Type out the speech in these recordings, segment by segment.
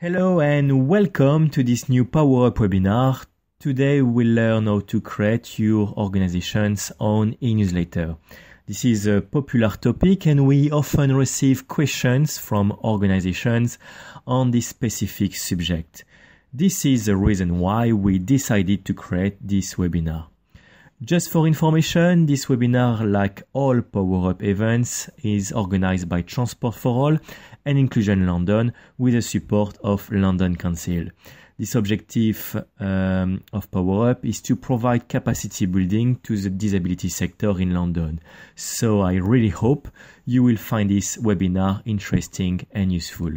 Hello and welcome to this new Power Up webinar. Today we'll learn how to create your organization's own e-newsletter. This is a popular topic and we often receive questions from organizations on this specific subject. This is the reason why we decided to create this webinar. Just for information, this webinar, like all PowerUp events, is organized by Transport for All and Inclusion London with the support of London Council. This objective um, of PowerUp is to provide capacity building to the disability sector in London. So I really hope you will find this webinar interesting and useful.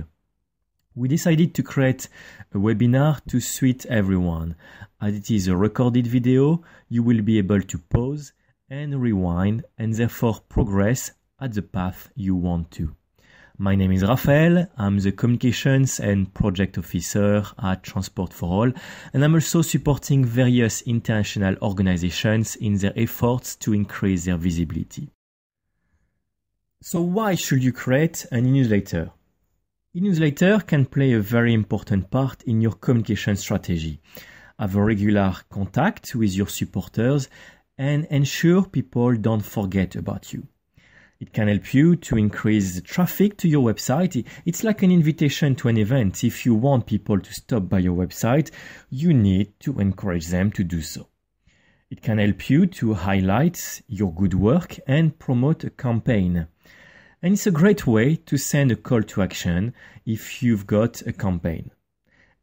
We decided to create a webinar to suit everyone, as it is a recorded video you will be able to pause and rewind and therefore progress at the path you want to. My name is Raphael. I'm the Communications and Project Officer at Transport for All, and I'm also supporting various international organizations in their efforts to increase their visibility. So, why should you create an e newsletter? E newsletter can play a very important part in your communication strategy have a regular contact with your supporters, and ensure people don't forget about you. It can help you to increase traffic to your website. It's like an invitation to an event. If you want people to stop by your website, you need to encourage them to do so. It can help you to highlight your good work and promote a campaign. And it's a great way to send a call to action if you've got a campaign.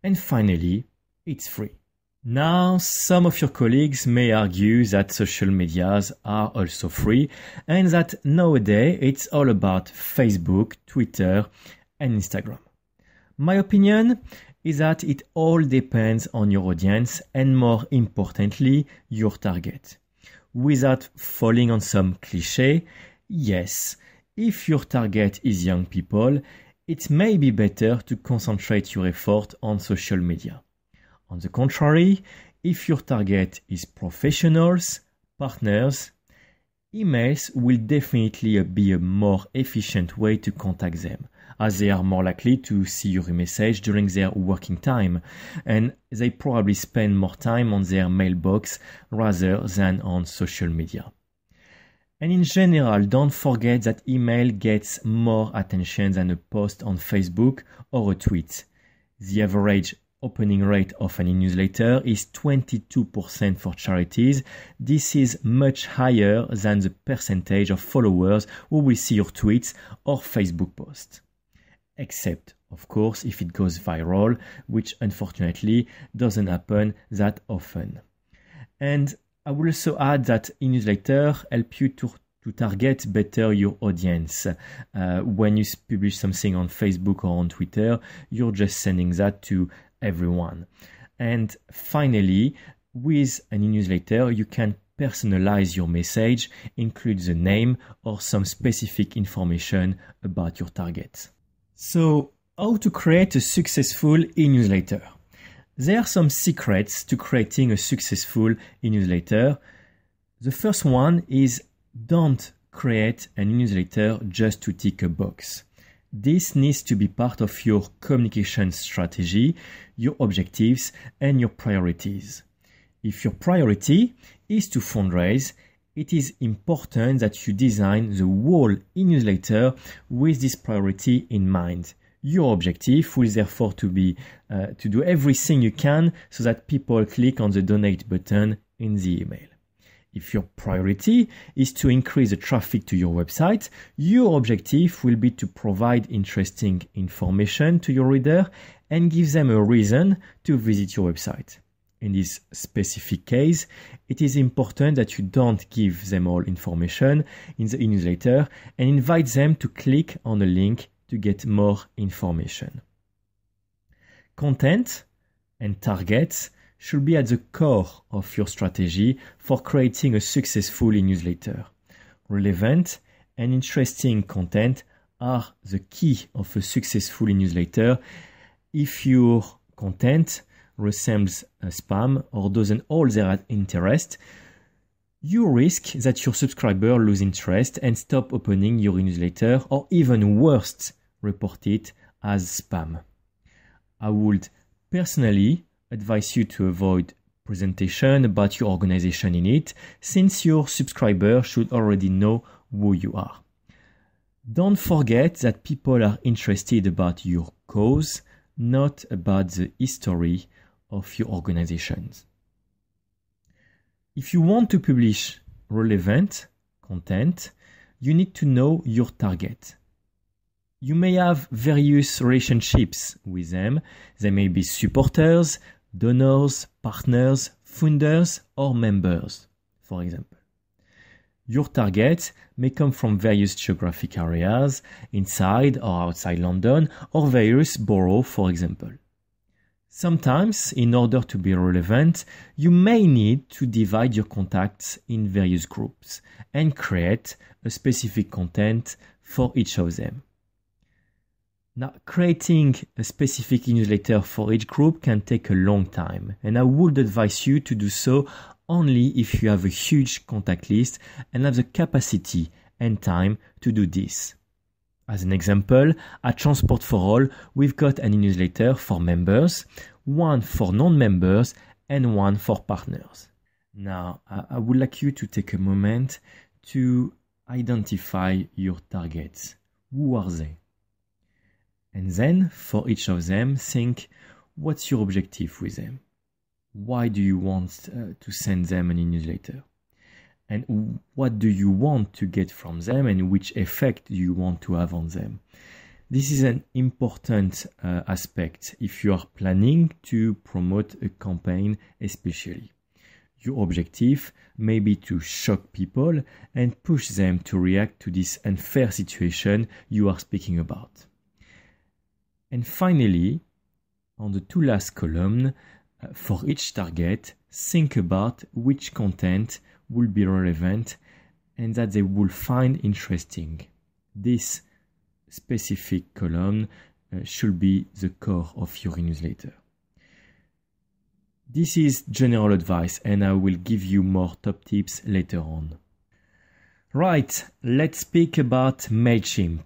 And finally, it's free. Now, some of your colleagues may argue that social medias are also free and that nowadays it's all about Facebook, Twitter, and Instagram. My opinion is that it all depends on your audience and more importantly, your target. Without falling on some cliche, yes, if your target is young people, it may be better to concentrate your effort on social media. On the contrary, if your target is professionals, partners, emails will definitely be a more efficient way to contact them, as they are more likely to see your message during their working time, and they probably spend more time on their mailbox rather than on social media. And in general, don't forget that email gets more attention than a post on Facebook or a tweet. The average opening rate of any newsletter is 22% for charities. This is much higher than the percentage of followers who will see your tweets or Facebook posts. Except, of course, if it goes viral, which unfortunately doesn't happen that often. And I will also add that in newsletter help you to to target better your audience. Uh, when you publish something on Facebook or on Twitter, you're just sending that to everyone. And finally, with an newsletter you can personalize your message, include the name or some specific information about your target. So, how to create a successful e-newsletter? There are some secrets to creating a successful e-newsletter. The first one is don't create an newsletter just to tick a box. This needs to be part of your communication strategy, your objectives, and your priorities. If your priority is to fundraise, it is important that you design the whole newsletter with this priority in mind. Your objective will therefore to be uh, to do everything you can so that people click on the donate button in the email. If your priority is to increase the traffic to your website, your objective will be to provide interesting information to your reader and give them a reason to visit your website. In this specific case, it is important that you don't give them all information in the newsletter and invite them to click on a link to get more information. Content and targets should be at the core of your strategy for creating a successful e newsletter. Relevant and interesting content are the key of a successful e newsletter. If your content resembles spam or doesn't hold their interest, you risk that your subscriber lose interest and stop opening your newsletter or even worse, report it as spam. I would personally advise you to avoid presentation about your organization in it since your subscriber should already know who you are. Don't forget that people are interested about your cause, not about the history of your organizations. If you want to publish relevant content, you need to know your target. You may have various relationships with them. They may be supporters, donors, partners, funders, or members, for example. Your targets may come from various geographic areas, inside or outside London, or various boroughs, for example. Sometimes, in order to be relevant, you may need to divide your contacts in various groups and create a specific content for each of them. Now, creating a specific newsletter for each group can take a long time, and I would advise you to do so only if you have a huge contact list and have the capacity and time to do this. As an example, at Transport for All, we've got an newsletter for members, one for non-members, and one for partners. Now, I would like you to take a moment to identify your targets. Who are they? And then for each of them, think what's your objective with them? Why do you want uh, to send them an newsletter? And what do you want to get from them and which effect do you want to have on them? This is an important uh, aspect if you are planning to promote a campaign, especially. Your objective may be to shock people and push them to react to this unfair situation you are speaking about. And finally, on the two last columns, uh, for each target, think about which content will be relevant and that they will find interesting. This specific column uh, should be the core of your newsletter. This is general advice, and I will give you more top tips later on. Right, let's speak about MailChimp.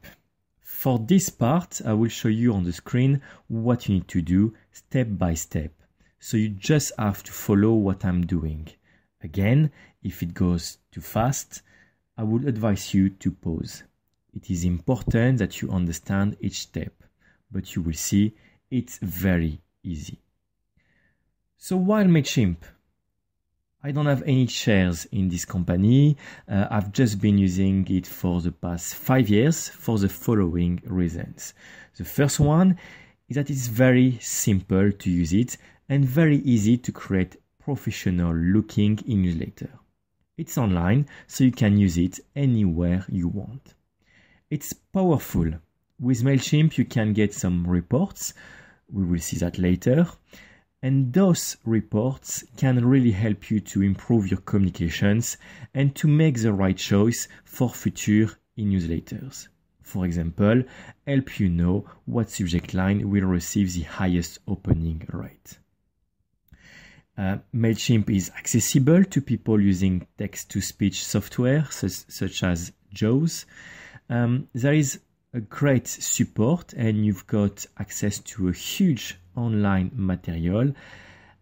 For this part, I will show you on the screen what you need to do step by step. So you just have to follow what I'm doing. Again, if it goes too fast, I would advise you to pause. It is important that you understand each step, but you will see it's very easy. So while MailChimp I don't have any shares in this company. Uh, I've just been using it for the past five years for the following reasons. The first one is that it's very simple to use it and very easy to create professional looking newsletter. It's online, so you can use it anywhere you want. It's powerful. With MailChimp, you can get some reports. We will see that later. And those reports can really help you to improve your communications and to make the right choice for future e-newsletters. For example, help you know what subject line will receive the highest opening rate. Uh, MailChimp is accessible to people using text to speech software such, such as JAWS. Um, there is a great support and you've got access to a huge online material.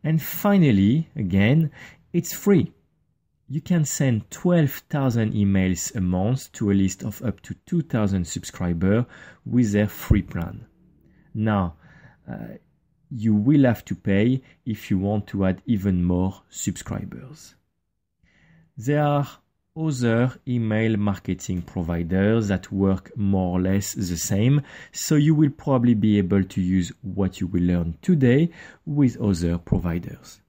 And finally, again, it's free. You can send 12,000 emails a month to a list of up to 2,000 subscribers with their free plan. Now, uh, you will have to pay if you want to add even more subscribers. There are other email marketing providers that work more or less the same. So you will probably be able to use what you will learn today with other providers.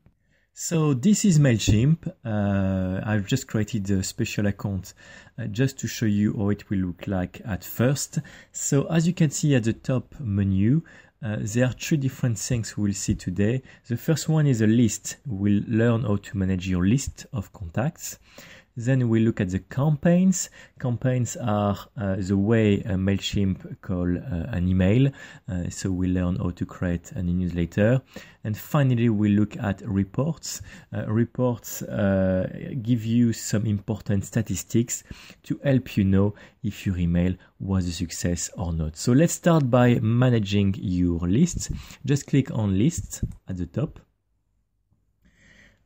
So this is MailChimp. Uh, I've just created a special account uh, just to show you how it will look like at first. So as you can see at the top menu, uh, there are three different things we'll see today. The first one is a list. We'll learn how to manage your list of contacts. Then we look at the campaigns. Campaigns are uh, the way uh, MailChimp call uh, an email. Uh, so we learn how to create an newsletter. And finally, we look at reports. Uh, reports uh, give you some important statistics to help you know if your email was a success or not. So let's start by managing your lists. Just click on lists at the top.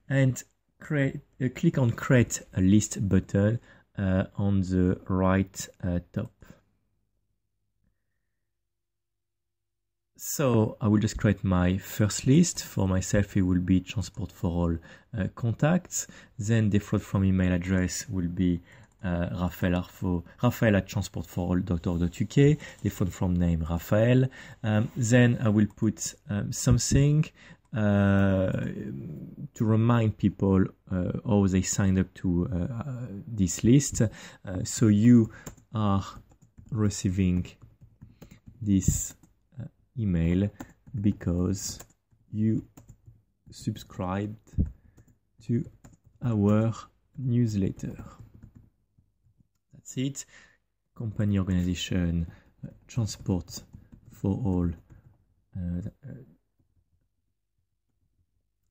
And create, uh, click on create a list button uh, on the right uh, top. So I will just create my first list. For myself, it will be transport for all uh, contacts. Then default from email address will be uh, Raphael Arfo, Raphael at transportforall.org.uk, default from name Raphael. Um, then I will put um, something uh, to remind people uh, how they signed up to uh, this list. so you are receiving this email because you subscribed to our newsletter. That's it. Company organization, transport for all. Uh,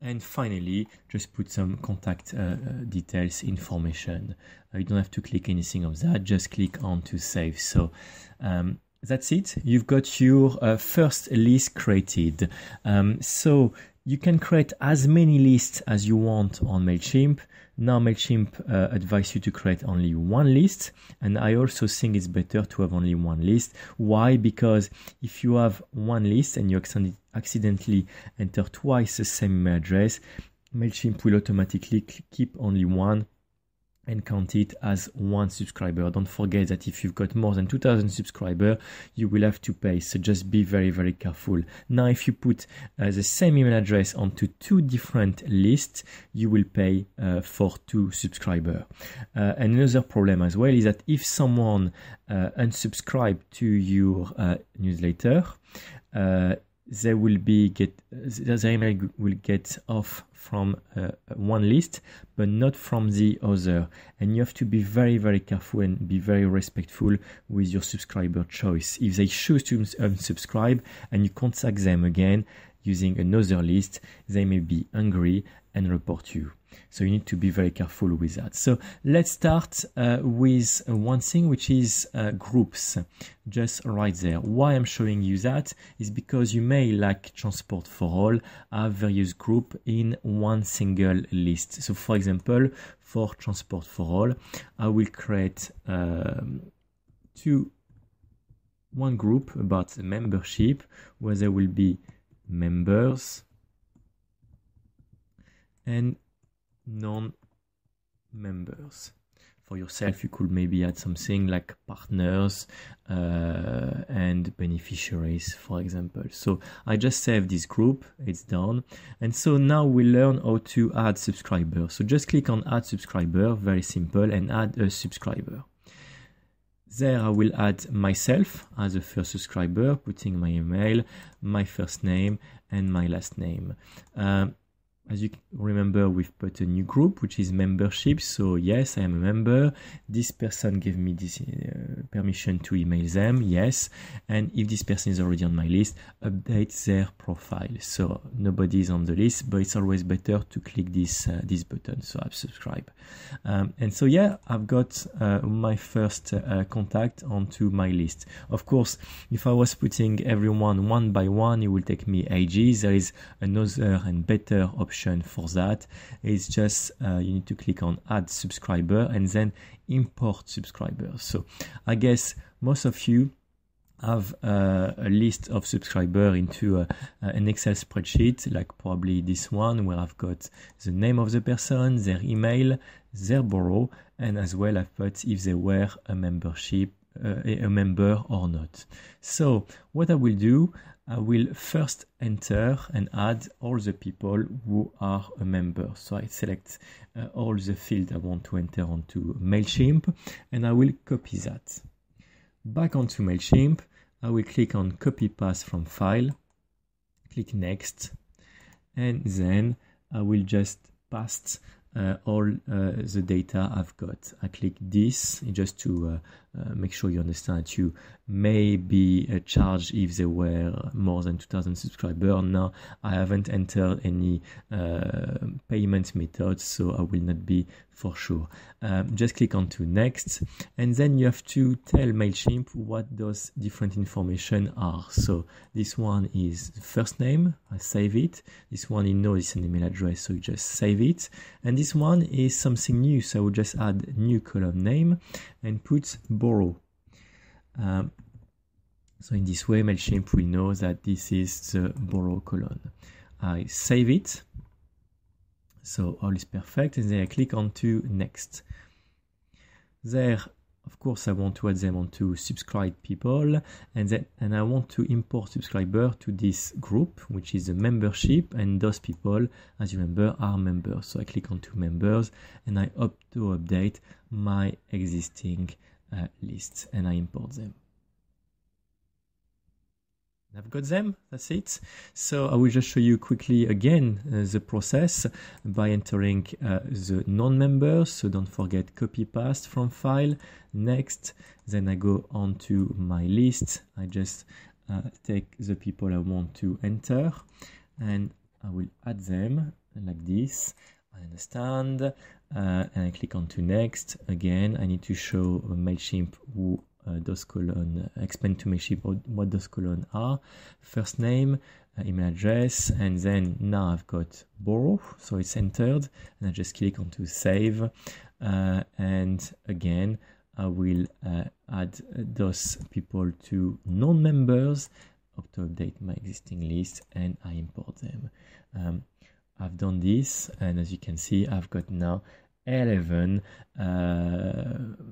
and finally, just put some contact uh, uh, details information. Uh, you don't have to click anything of that, just click on to save. So um, that's it. You've got your uh, first list created. Um, so you can create as many lists as you want on MailChimp. Now MailChimp uh, advise you to create only one list and I also think it's better to have only one list. Why? Because if you have one list and you extend it accidentally enter twice the same email address, MailChimp will automatically keep only one and count it as one subscriber. Don't forget that if you've got more than 2000 subscribers, you will have to pay. So just be very, very careful. Now, if you put uh, the same email address onto two different lists, you will pay uh, for two subscribers. Uh, another problem as well is that if someone uh, unsubscribes to your uh, newsletter, uh, they will be get they will get off from uh, one list but not from the other and you have to be very very careful and be very respectful with your subscriber choice if they choose to unsubscribe and you contact them again using another list they may be angry and report you so you need to be very careful with that. So let's start uh, with one thing, which is uh, groups, just right there. Why I'm showing you that is because you may, like Transport for All, have various group in one single list. So for example, for Transport for All, I will create um, two one group about membership where there will be members and non-members. For yourself, you could maybe add something like partners uh, and beneficiaries, for example. So I just saved this group, it's done. And so now we learn how to add subscribers. So just click on add subscriber, very simple, and add a subscriber. There I will add myself as a first subscriber, putting my email, my first name, and my last name. Um, as you remember, we've put a new group, which is membership. So yes, I am a member. This person gave me this uh, permission to email them. Yes. And if this person is already on my list, update their profile. So nobody is on the list, but it's always better to click this, uh, this button. So I've subscribed. Um, and so, yeah, I've got uh, my first uh, contact onto my list. Of course, if I was putting everyone one by one, it would take me ages. There is another and better option option for that is just uh, you need to click on add subscriber and then import subscribers. So I guess most of you have uh, a list of subscribers into a, uh, uh, an Excel spreadsheet, like probably this one, where I've got the name of the person, their email, their borough, and as well I've put if they were a membership, uh, a member or not. So what I will do, I will first enter and add all the people who are a member. So I select uh, all the fields I want to enter onto MailChimp and I will copy that. Back onto MailChimp, I will click on copy paste from file, click next, and then I will just paste uh, all uh, the data I've got. I click this just to uh, uh make sure you understand that you may be a charge if there were more than 2000 subscribers. Now, I haven't entered any uh, payment methods, so I will not be for sure. Um, just click on to next, and then you have to tell MailChimp what those different information are. So this one is first name, I save it. This one you know is an email address, so you just save it. And this one is something new, so I will just add new column name and put borrow um, so in this way, MailChimp will know that this is the borrow column. I save it. So all is perfect. And then I click on to next. There, of course, I want to add them onto subscribe people. And then and I want to import subscriber to this group, which is the membership. And those people, as you remember, are members. So I click on to members and I opt to update my existing uh, lists and I import them. I've got them, that's it. So I will just show you quickly again uh, the process by entering uh, the non members So don't forget copy paste from file, next. Then I go on to my list. I just uh, take the people I want to enter and I will add them like this. I understand uh, and I click on to next. Again, I need to show MailChimp who uh, those colon, explain to MailChimp what those colon are, first name, uh, email address, and then now I've got borrow, so it's entered, and I just click on to save, uh, and again, I will uh, add those people to non-members, to update my existing list, and I import them. Um, I've done this and as you can see I've got now 11 uh,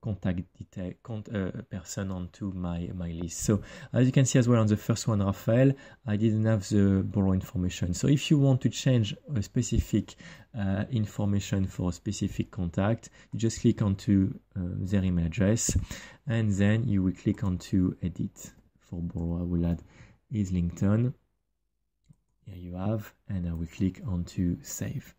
contact detail cont, uh, person onto my my list so as you can see as well on the first one Raphael I didn't have the borrow information so if you want to change a specific uh, information for a specific contact you just click onto uh, their email address and then you will click onto edit for borrow I will add is LinkedIn here you have and I will click onto save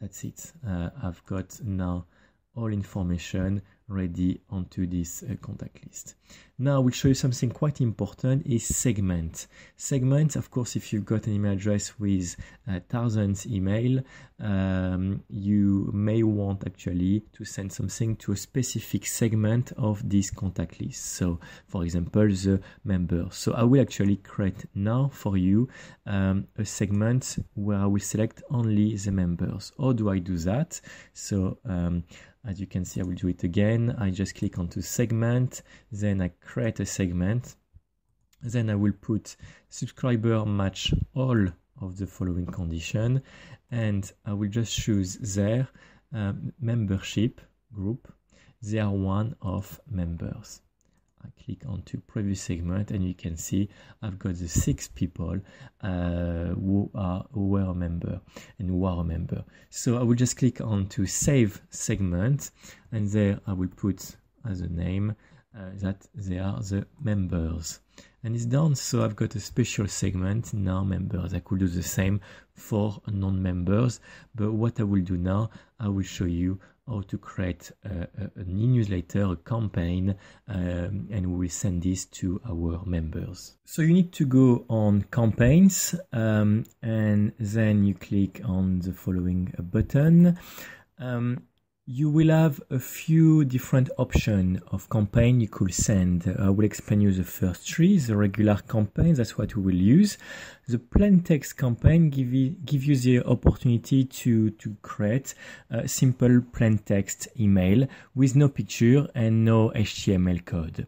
that's it. Uh, I've got now all information already onto this uh, contact list. Now we'll show you something quite important is segment. Segment, of course, if you've got an email address with uh, thousands email, um, you may want actually to send something to a specific segment of this contact list. So for example, the members. So I will actually create now for you um, a segment where I will select only the members. How do I do that? So um, as you can see, I will do it again then I just click onto segment, then I create a segment, then I will put subscriber match all of the following condition and I will just choose their uh, membership group, they are one of members. I click onto previous segment and you can see I've got the six people uh, who are who were a member and who are a member. So I will just click on to save segment and there I will put as a name uh, that they are the members and it's done so I've got a special segment now members I could do the same for non-members but what I will do now I will show you how to create a, a, a newsletter, a campaign, um, and we will send this to our members. So you need to go on campaigns um, and then you click on the following button. Um, you will have a few different options of campaign you could send. I will explain you the first three, the regular campaign, that's what we will use. The plain text campaign give you, give you the opportunity to, to create a simple plain text email with no picture and no HTML code.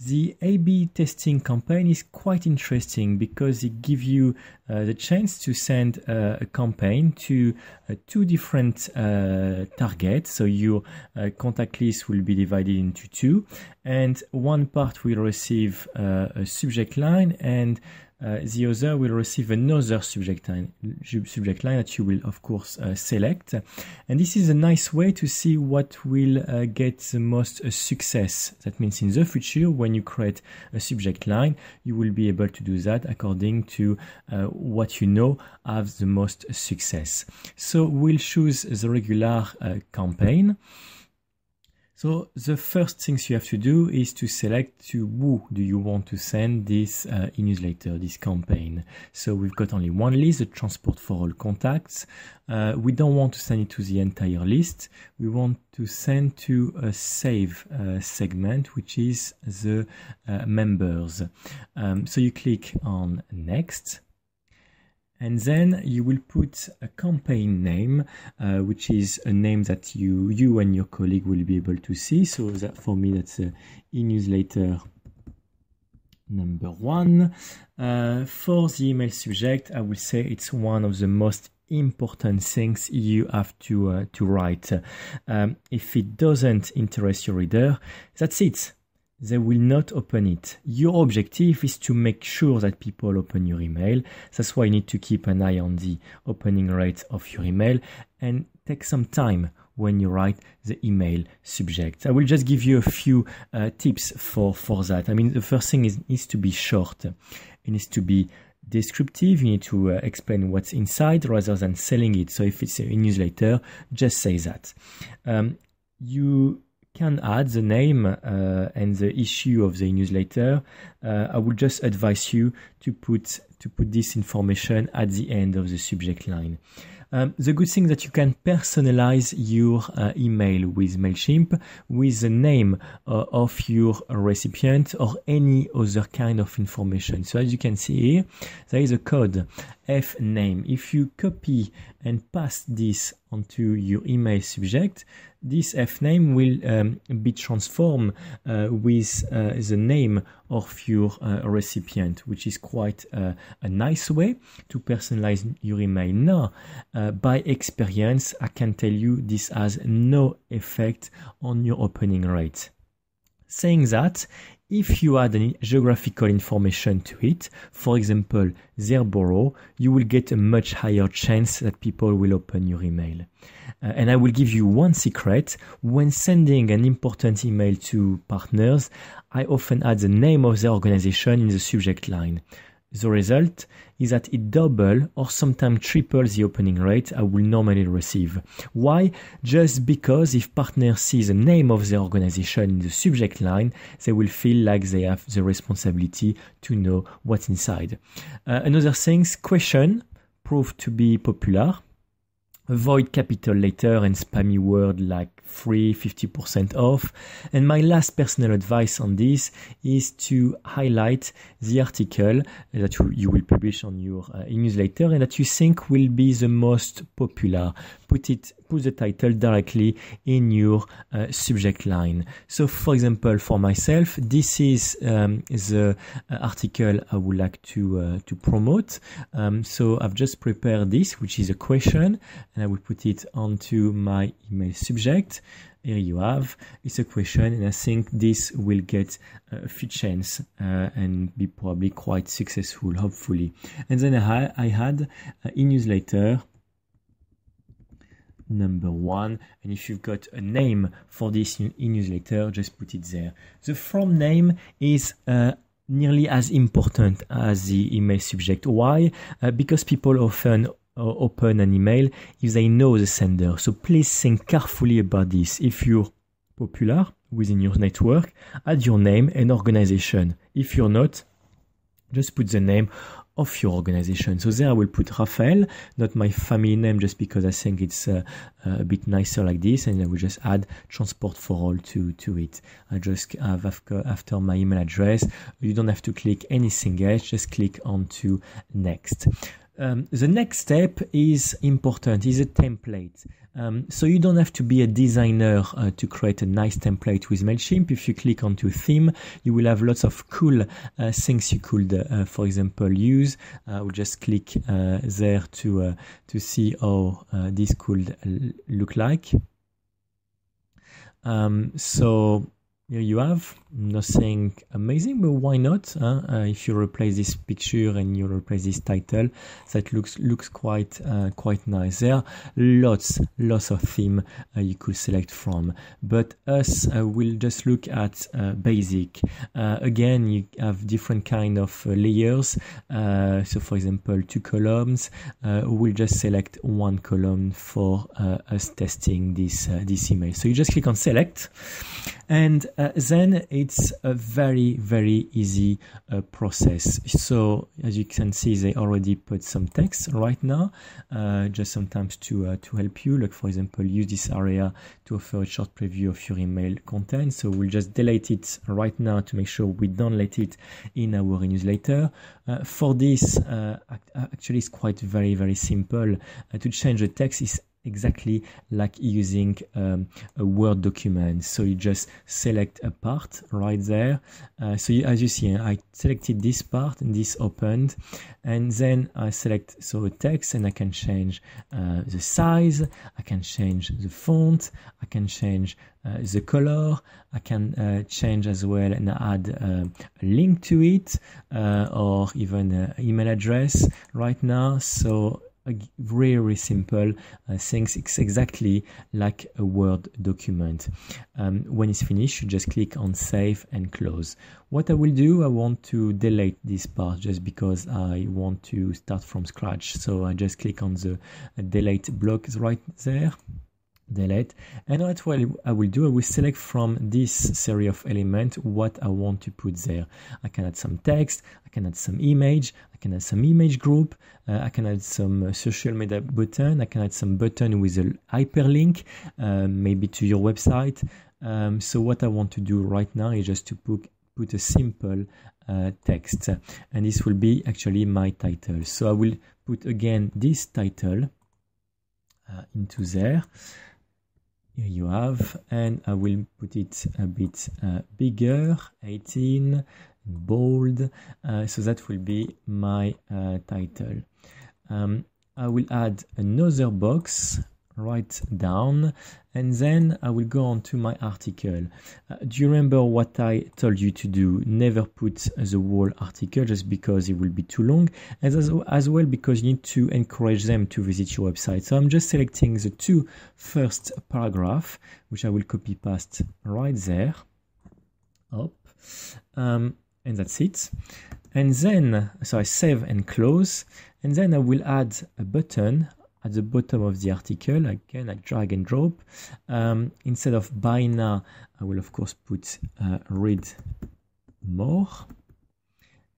The A-B testing campaign is quite interesting because it gives you uh, the chance to send uh, a campaign to uh, two different uh, targets. So your uh, contact list will be divided into two and one part will receive uh, a subject line and uh, the other will receive another subject line, subject line that you will of course uh, select. And this is a nice way to see what will uh, get the most uh, success. That means in the future, when you create a subject line, you will be able to do that according to uh, what you know have the most success. So we'll choose the regular uh, campaign. So the first things you have to do is to select to who do you want to send this uh, e-newsletter, this campaign. So we've got only one list, the transport for all contacts. Uh, we don't want to send it to the entire list. We want to send to a save uh, segment, which is the uh, members. Um, so you click on next and then you will put a campaign name uh, which is a name that you you and your colleague will be able to see so that for me that's a uh, e-newsletter number one uh, for the email subject i will say it's one of the most important things you have to uh, to write um, if it doesn't interest your reader that's it they will not open it. Your objective is to make sure that people open your email. That's why you need to keep an eye on the opening rate of your email and take some time when you write the email subject. I will just give you a few uh, tips for, for that. I mean, the first thing is needs to be short. It needs to be descriptive. You need to uh, explain what's inside rather than selling it. So if it's a newsletter, just say that. Um, you can add the name uh, and the issue of the newsletter, uh, I would just advise you to put to put this information at the end of the subject line. Um, the good thing that you can personalize your uh, email with Mailchimp with the name uh, of your recipient or any other kind of information. So as you can see here, there is a code F name. If you copy and paste this onto your email subject, this f name will um, be transformed uh, with uh, the name of your uh, recipient, which is quite uh, a nice way to personalize your email. Now, uh, by experience, I can tell you this has no effect on your opening rate. Saying that, if you add any geographical information to it, for example, their borough, you will get a much higher chance that people will open your email. Uh, and I will give you one secret. When sending an important email to partners, I often add the name of the organization in the subject line. The result is that it double or sometimes triple the opening rate I will normally receive. Why? Just because if partner sees the name of the organization in the subject line, they will feel like they have the responsibility to know what's inside. Uh, another thing, question proved to be popular Avoid capital letter and spammy word like free 50% off. And my last personal advice on this is to highlight the article that you, will publish on your uh, newsletter and that you think will be the most popular put it, put the title directly in your uh, subject line. So for example, for myself, this is um, the uh, article I would like to, uh, to promote. Um, so I've just prepared this, which is a question, and I will put it onto my email subject here you have it's a question and i think this will get uh, a few chance uh, and be probably quite successful hopefully and then i, I had uh, a newsletter number one. And if you've got a name for this e-newsletter, just put it there. The from name is uh, nearly as important as the email subject. Why? Uh, because people often uh, open an email if they know the sender. So please think carefully about this. If you're popular within your network, add your name and organization. If you're not, just put the name of your organization. So there I will put Raphael, not my family name, just because I think it's uh, uh, a bit nicer like this, and I will just add transport for all to, to it. I just have after, after my email address, you don't have to click anything else, just click on to next. Um, the next step is important, is a template. Um, so you don't have to be a designer uh, to create a nice template with MailChimp. If you click onto theme, you will have lots of cool uh, things you could, uh, for example, use. I will just click uh, there to, uh, to see how uh, this could look like. Um, so here you have nothing amazing, but why not? Huh? Uh, if you replace this picture and you replace this title, that looks looks quite uh, quite nice. There lots lots of theme uh, you could select from, but us uh, will just look at uh, basic. Uh, again, you have different kind of layers. so for example, two columns. we'll just select one column for us testing this this image. So you just click on select, and uh, then it's a very, very easy uh, process. So as you can see, they already put some text right now, uh, just sometimes to, uh, to help you. Like for example, use this area to offer a short preview of your email content. So we'll just delete it right now to make sure we don't let it in our newsletter. Uh, for this, uh, actually it's quite very, very simple. to change the text is exactly like using um, a Word document. So you just select a part right there. Uh, so you, as you see, I selected this part and this opened, and then I select so a text and I can change uh, the size, I can change the font, I can change uh, the color, I can uh, change as well and add uh, a link to it uh, or even an email address right now. So very, very simple uh, things. It's exactly like a Word document. Um, when it's finished, you just click on save and close. What I will do, I want to delete this part just because I want to start from scratch. So I just click on the uh, delete block right there delete. And what I will do, I will select from this series of elements what I want to put there. I can add some text, I can add some image, I can add some image group, uh, I can add some uh, social media button, I can add some button with a hyperlink, uh, maybe to your website. Um, so what I want to do right now is just to put put a simple uh, text and this will be actually my title so I will put again this title uh, into there here you have and I will put it a bit uh, bigger 18 bold uh, so that will be my uh, title um, I will add another box right down and then I will go on to my article. Uh, do you remember what I told you to do? Never put the whole article just because it will be too long, as, as well because you need to encourage them to visit your website. So I'm just selecting the two first paragraph, which I will copy paste right there. Up. Um, and that's it. And then, so I save and close, and then I will add a button at the bottom of the article. Again, I drag and drop. Um, instead of buy now, I will of course put uh, read more.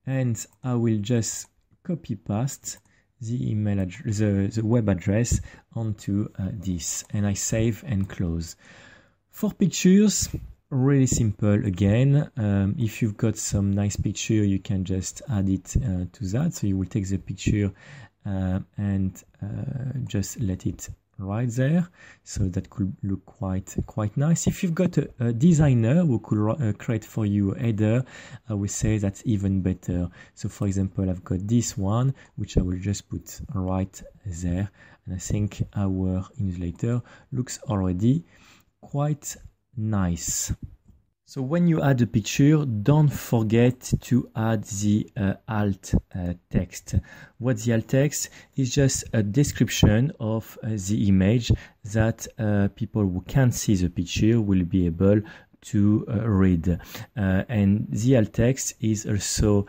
And I will just copy paste the email address, the, the web address onto uh, this and I save and close. For pictures, really simple again. Um, if you've got some nice picture, you can just add it uh, to that. So you will take the picture uh, and uh, just let it right there so that could look quite quite nice if you've got a, a designer who could uh, create for you a header i would say that's even better so for example i've got this one which i will just put right there and i think our newsletter looks already quite nice so when you add a picture, don't forget to add the uh, alt uh, text. What the alt text is just a description of uh, the image that uh, people who can't see the picture will be able to uh, read. Uh, and the alt text is also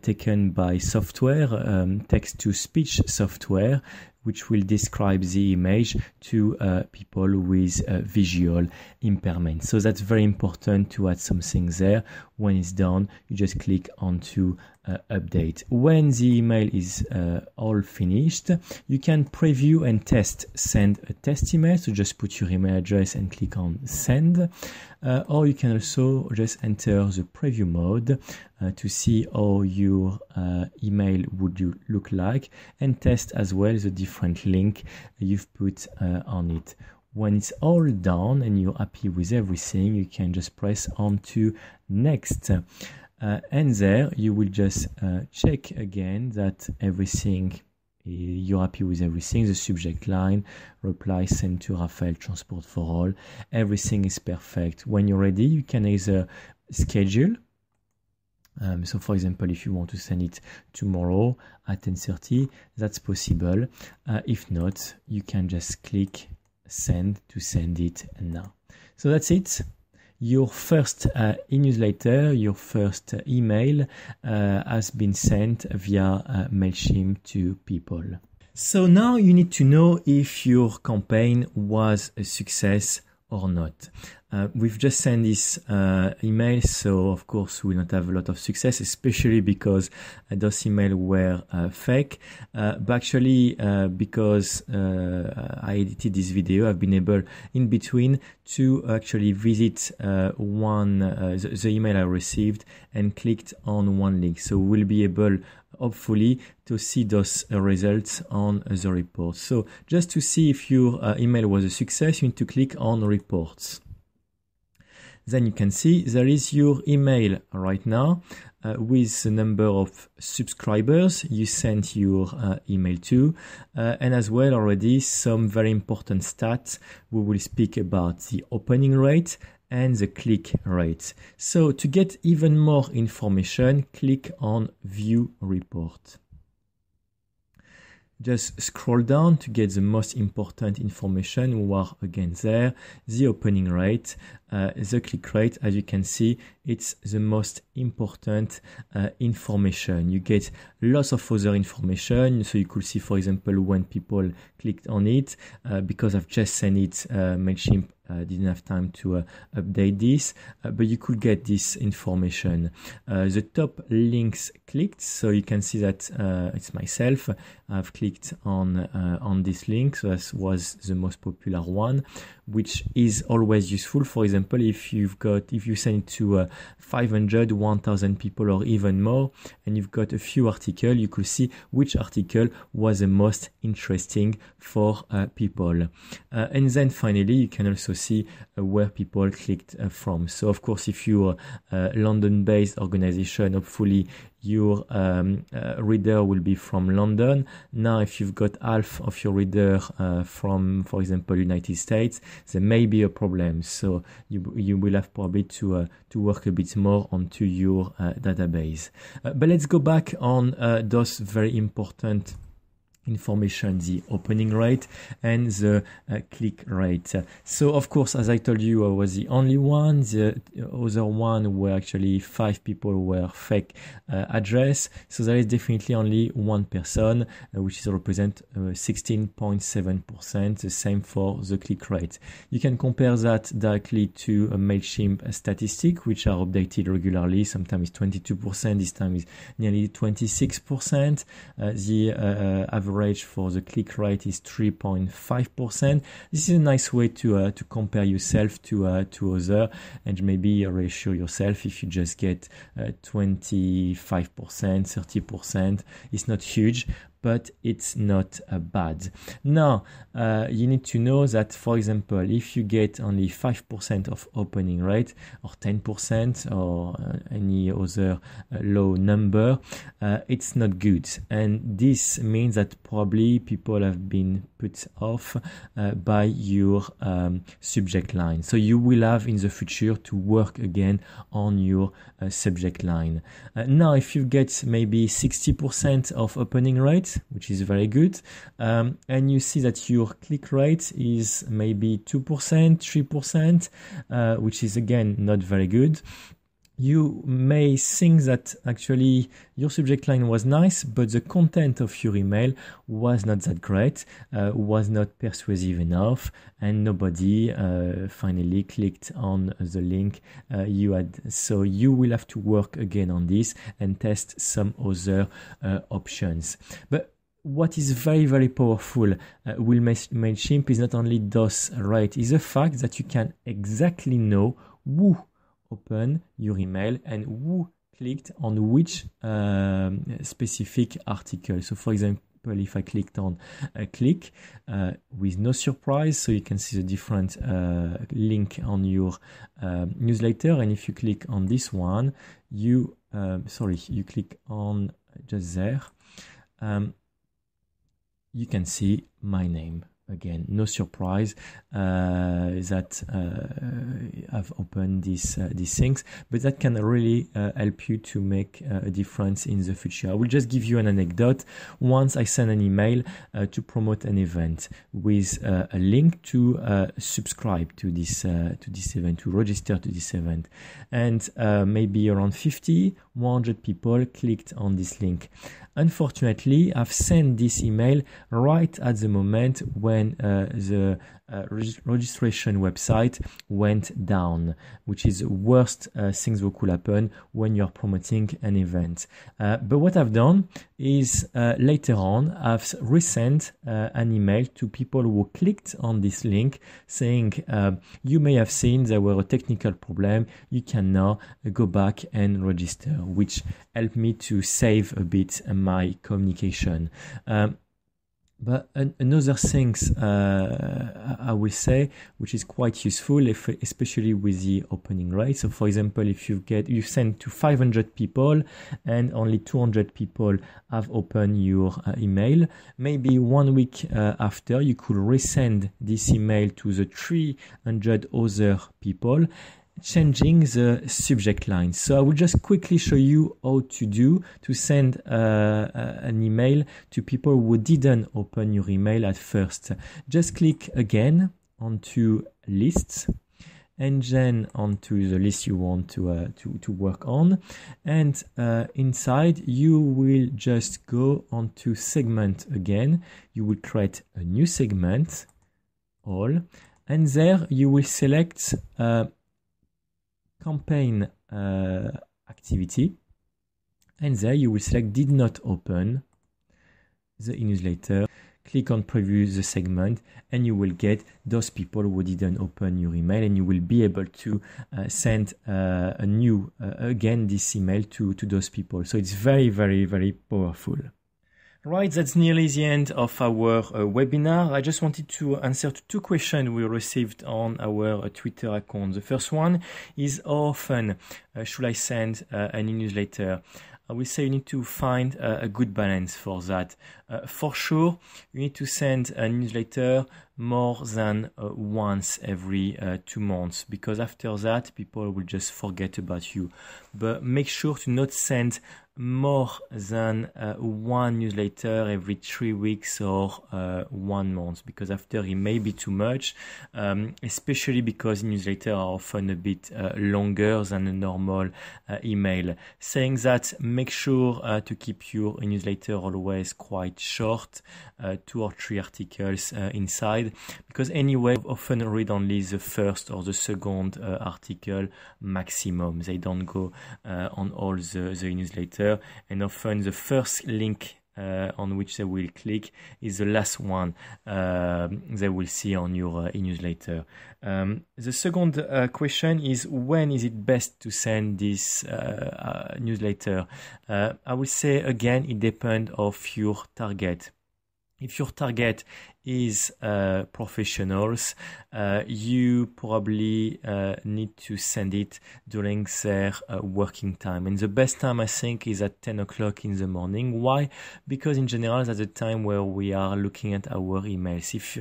taken by software, um, text-to-speech software, which will describe the image to uh, people with uh, visual impairment. So that's very important to add something there. When it's done, you just click on to uh, update. When the email is uh, all finished, you can preview and test send a test email. So just put your email address and click on send. Uh, or you can also just enter the preview mode uh, to see how your uh, email would you look like and test as well the different link you've put uh, on it. When it's all done and you're happy with everything, you can just press on to next. Uh, and there you will just uh, check again that everything eh, you're happy with everything the subject line reply sent to rafael transport for all everything is perfect when you're ready you can either schedule um, so for example if you want to send it tomorrow at 10.30 that's possible uh, if not you can just click send to send it now. So that's it. Your first uh, e-newsletter, your first uh, email uh, has been sent via uh, MailChimp to people. So now you need to know if your campaign was a success or not. Uh, we've just sent this uh, email, so of course we don't have a lot of success, especially because uh, those emails were uh, fake. Uh, but actually, uh, because I edited this video, I've been able in between to actually visit one the, the email I received and clicked on one link. So we'll be able hopefully to see those results on the report. So just to see if your email was a success, you need to click on reports. Then you can see there is your email right now uh, with the number of subscribers you sent your uh, email to, uh, and as well already some very important stats. We will speak about the opening rate and the click rate. So to get even more information, click on view report. Just scroll down to get the most important information. We are again there, the opening rate, uh, the click rate. As you can see, it's the most important uh, information. You get lots of other information. So you could see, for example, when people clicked on it, uh, because I've just sent it uh, MailChimp I uh, didn't have time to uh, update this, uh, but you could get this information. the top links clicked, so you can see that it's myself. I've clicked on on this link, so that was the most popular one which is always useful. For example, if you've got, if you send it to uh, 500, 1000 people or even more, and you've got a few articles, you could see which article was the most interesting for uh, people. Uh, and then finally, you can also see uh, where people clicked uh, from. So of course, if you're a uh, London based organization, hopefully your um, uh, reader will be from London. Now, if you've got half of your reader uh, from, for example, United States, there may be a problem. So you, you will have probably to, uh, to work a bit more onto your uh, database. Uh, but let's go back on uh, those very important information, the opening rate and the uh, click rate. So of course, as I told you, I was the only one. The other one were actually five people were fake uh, address. So there is definitely only one person, uh, which is represent 16.7%, uh, the same for the click rate. You can compare that directly to a MailChimp statistic, which are updated regularly. Sometimes 22%, this time is nearly 26%. Uh, the average uh, average for the click rate is 3.5%. This is a nice way to uh, to compare yourself to uh, to other and maybe ratio yourself if you just get uh, 25%, 30%. It's not huge, but it's not uh, bad. Now, uh, you need to know that, for example, if you get only 5% of opening rate or 10% or uh, any other uh, low number, uh, it's not good. And this means that probably people have been put off by your um, subject line. So you will have in the future to work again on your subject line. now, if you get maybe 60% of opening rate, which is very good. Um, and you see that your click rate is maybe 2%, 3%, uh, which is again not very good you may think that actually your subject line was nice, but the content of your email was not that great, uh, was not persuasive enough, and nobody uh, finally clicked on the link uh, you had. So you will have to work again on this and test some other uh, options. But what is very very powerful uh, with Mailchimp is not only DOS right is the fact that you can exactly know who open your email and who clicked on which um, specific article. So for example, if I clicked on a click uh, with no surprise, so you can see the different uh, link on your uh, newsletter. And if you click on this one, you um, sorry, you click on just there, um, you can see my name again, no surprise uh, that uh, I've opened these uh, these things, but that can really uh, help you to make uh, a difference in the future. I will just give you an anecdote. Once I sent an email uh, to promote an event with a link to subscribe to this to this event, to register to this event, and maybe around 50, 100 people clicked on this link. Unfortunately, I've sent this email right at the moment when when uh, the uh, reg- registration website went down, which is worst uh, things that could happen when you're promoting an event. but what I've done is later on, I've resent an email to people who clicked on this link saying, you may have seen there were a technical problem. You can now go back and register, which helped me to save a bit my communication. Um, but an, another things uh, I will say, which is quite useful, if, especially with the opening rate. So, for example, if you get you send to 500 people and only 200 people have opened your uh, email, maybe one week uh, after you could resend this email to the 300 other people changing the subject line. So I will just quickly show you how to do to send uh, uh, an email to people who didn't open your email at first. Just click again onto lists and then onto the list you want to uh, to, to work on and uh, inside you will just go onto segment again you will create a new segment all and there you will select uh, campaign uh, activity and there you will select did not open the newsletter click on preview the segment and you will get those people who didn't open your email and you will be able to uh, send uh, a new uh, again this email to to those people so it's very very very powerful Right, that's nearly the end of our uh, webinar. I just wanted to answer to two questions we received on our uh, Twitter account. The first one is how often uh, should I send uh, an newsletter? I uh, will say you need to find uh, a good balance for that. for sure, you need to send a newsletter more than once every two months because after that, people will just forget about you. But make sure to not send more than uh, one newsletter every three weeks or uh, one month because after it may be too much, um, especially because newsletters are often a bit uh, longer than a normal uh, email. Saying that, make sure uh, to keep your newsletter always quite short, uh, two or three articles inside, because anyway, often read only the first or the second article maximum. They don't go on all the, the newsletter later and often the first link uh, on which they will click is the last one uh, they will see on your uh, e-newsletter. Um, the second uh, question is when is it best to send this uh, uh, newsletter? I will say again, it depends of your target if your target is uh, professionals, uh, you probably uh, need to send it during their uh, working time. And the best time, I think, is at 10 o'clock in the morning. Why? Because in general, that's the time where we are looking at our emails. If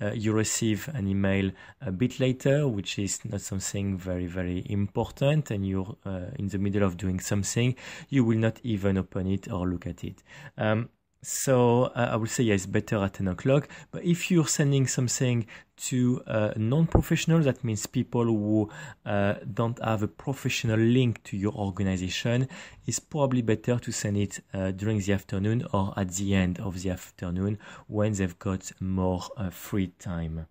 uh, you receive an email a bit later, which is not something very, very important, and you're uh, in the middle of doing something, you will not even open it or look at it. Um, so uh, I would say yeah, it's better at 10 o'clock. But if you're sending something to uh, non-professionals, that means people who uh, don't have a professional link to your organization, it's probably better to send it uh, during the afternoon or at the end of the afternoon when they've got more uh, free time.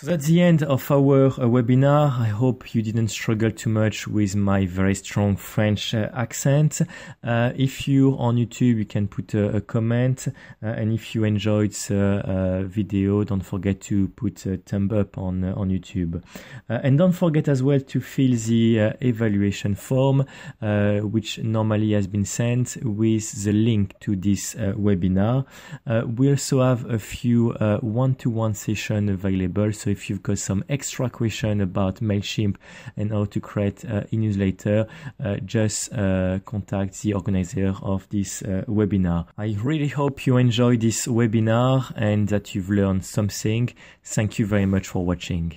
So that's the end of our uh, webinar. I hope you didn't struggle too much with my very strong French uh, accent. Uh, if you're on YouTube, you can put a, a comment. Uh, and if you enjoyed the uh, uh, video, don't forget to put a thumb up on, on YouTube. and don't forget as well to fill the evaluation form, which normally has been sent with the link to this webinar. we also have a few one-to-one -one sessions available. So so if you've got some extra question about MailChimp and how to create uh, a newsletter, uh, just uh, contact the organizer of this webinar. I really hope you enjoyed this webinar and that you've learned something. Thank you very much for watching.